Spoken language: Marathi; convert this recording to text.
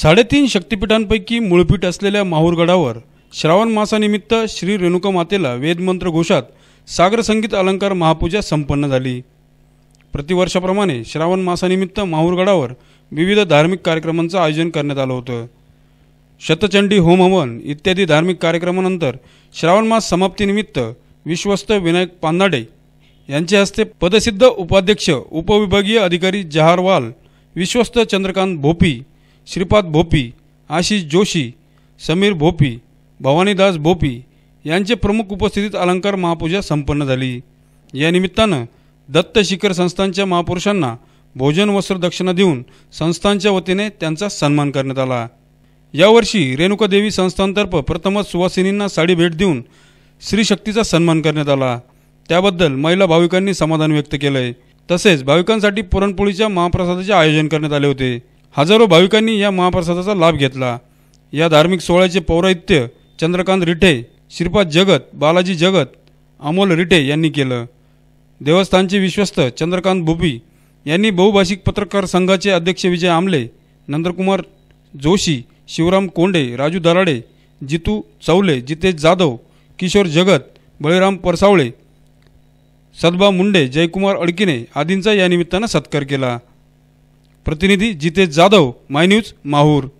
साडेतीन शक्तिपीठांपैकी मूळपीठ असलेल्या माहूरगडावर श्रावण मासानिमित्त श्री रेणुका मातेला वेदमंत्र घोषात सागर संगीत अलंकार महापूजा संपन्न झाली प्रतिवर्षाप्रमाणे श्रावण मासानिमित्त माहूरगडावर विविध धार्मिक कार्यक्रमांचं आयोजन करण्यात आलं होतं शतचंडी होम हवन इत्यादी धार्मिक कार्यक्रमानंतर श्रावण मास समाप्तीनिमित्त विश्वस्त विनायक पांदाडे यांच्या हस्ते पदसिद्ध उपाध्यक्ष उपविभागीय अधिकारी जहारवाल विश्वस्त चंद्रकांत भोपी श्रीपाद भोपी आशिष जोशी समीर भोपी भवानीदास भोपी यांचे प्रमुख उपस्थितीत अलंकार महापूजा संपन्न झाली या निमित्तानं दत्त शिखर संस्थांच्या महापुरुषांना भोजन वस्त्र दक्षिणा देऊन संस्थांच्या वतीने त्यांचा सन्मान करण्यात आला यावर्षी रेणुका देवी संस्थांतर्फे प्रथमच सुवासिनींना साडी भेट देऊन स्त्रीशक्तीचा सन्मान करण्यात आला त्याबद्दल महिला भाविकांनी समाधान व्यक्त केलंय तसेच भाविकांसाठी पुरणपोळीच्या महाप्रसादाचे आयोजन करण्यात आले होते हजारो भाविकांनी या महाप्रसादाचा लाभ घेतला या धार्मिक सोहळ्याचे पौराहित्य चंद्रकांत रिठे श्रीपाद जगत बालाजी जगत अमोल रिठे यांनी केलं देवस्थानचे विश्वस्त चंद्रकांत बुबी यांनी बहुभाषिक पत्रकार संघाचे अध्यक्ष विजय आमले नंदकुमार जोशी शिवराम कोंडे राजू दराडे जितू चौले जितेश जाधव किशोर जगत बळीराम परसावळे सदबा मुंडे जयकुमार अडकिने आदींचा या निमित्तानं सत्कार केला प्रतिनिधी जितेश जाधव माय न्यूज माहूर